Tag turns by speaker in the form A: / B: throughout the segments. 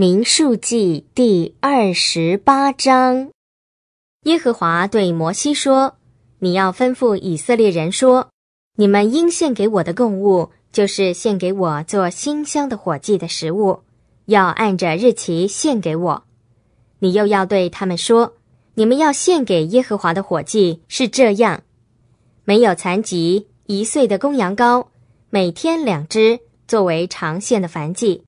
A: 民数记第二十八章，耶和华对摩西说：“你要吩咐以色列人说，你们应献给我的供物，就是献给我做馨香的火祭的食物，要按着日期献给我。你又要对他们说，你们要献给耶和华的火祭是这样：没有残疾一岁的公羊羔，每天两只，作为长线的繁祭。”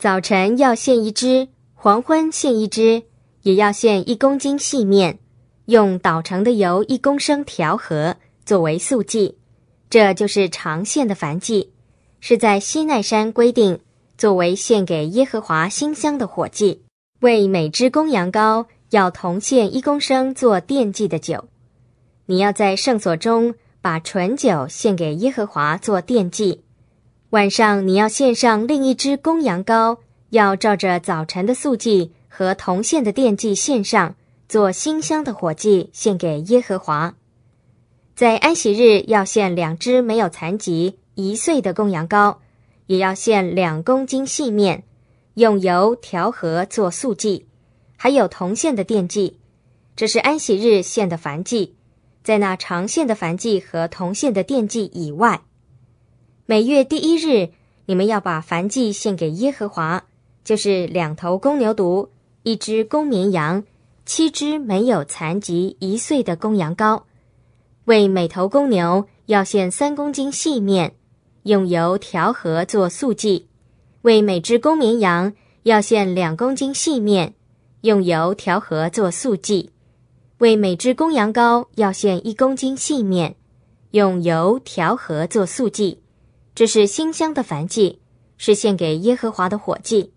A: 早晨要献一只，黄昏献一只，也要献一公斤细面，用捣成的油一公升调和，作为素祭。这就是长献的燔祭，是在西奈山规定，作为献给耶和华馨香的火祭。为每只公羊羔要同献一公升做奠祭的酒，你要在圣所中把纯酒献给耶和华做奠祭。晚上你要献上另一只公羊羔，要照着早晨的素祭和铜线的奠祭献上，做馨香的火祭献给耶和华。在安息日要献两只没有残疾、一岁的公羊羔，也要献两公斤细面，用油调和做素祭，还有铜线的奠祭。这是安息日献的凡祭，在那长线的凡祭和铜线的奠祭以外。每月第一日，你们要把凡祭献给耶和华，就是两头公牛犊、一只公绵羊、七只没有残疾一岁的公羊羔。为每头公牛要献三公斤细面，用油调和做素祭；为每只公绵羊要献两公斤细面，用油调和做素祭；为每只公羊羔要献一公斤细面，用油调和做素祭。这是新乡的燔祭，是献给耶和华的火祭。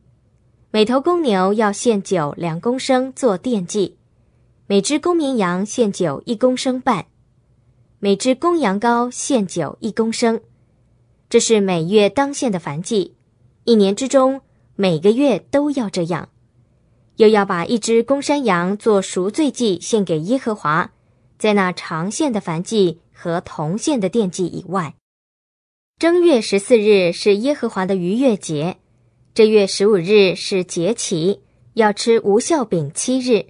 A: 每头公牛要献酒两公升做奠祭，每只公绵羊献酒一公升半，每只公羊羔献酒一公升。这是每月当献的燔祭，一年之中每个月都要这样。又要把一只公山羊做赎罪祭献给耶和华，在那长献的燔祭和铜献的奠祭以外。正月十四日是耶和华的逾越节，这月十五日是节期，要吃无效饼七日。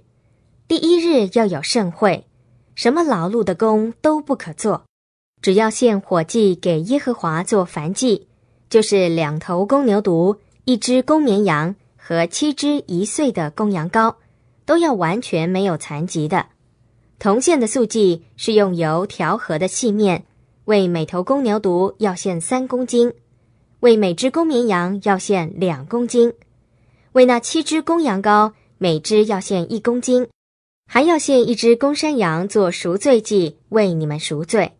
A: 第一日要有盛会，什么劳碌的工都不可做，只要献火祭给耶和华做燔祭，就是两头公牛犊、一只公绵羊和七只一岁的公羊羔，都要完全没有残疾的。铜线的素祭是用油调和的细面。为每头公牛犊要献三公斤，为每只公绵羊要献两公斤，为那七只公羊羔每只要献一公斤，还要献一只公山羊做赎罪祭，为你们赎罪。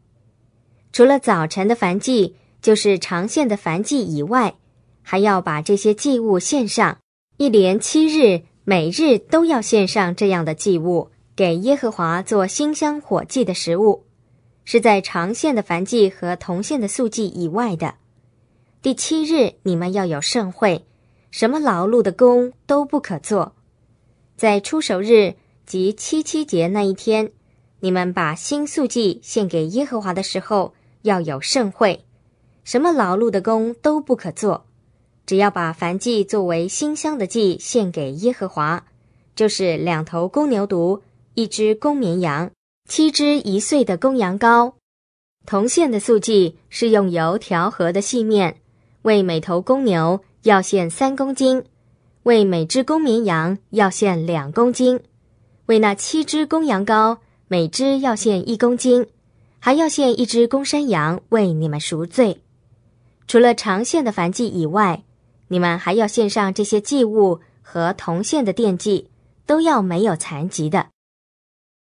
A: 除了早晨的燔祭，就是常献的燔祭以外，还要把这些祭物献上，一连七日，每日都要献上这样的祭物，给耶和华做馨香火祭的食物。是在长线的繁祭和同线的素祭以外的。第七日你们要有盛会，什么劳碌的工都不可做。在出首日及七七节那一天，你们把新素祭献给耶和华的时候要有盛会，什么劳碌的工都不可做。只要把燔祭作为新香的祭献给耶和华，就是两头公牛犊，一只公绵羊。七只一岁的公羊羔，铜线的素祭是用油调和的细面。为每头公牛要献三公斤，为每只公绵羊要献两公斤，为那七只公羊羔每只要献一公斤，还要献一只公山羊为你们赎罪。除了长线的燔祭以外，你们还要献上这些祭物和铜线的奠祭，都要没有残疾的。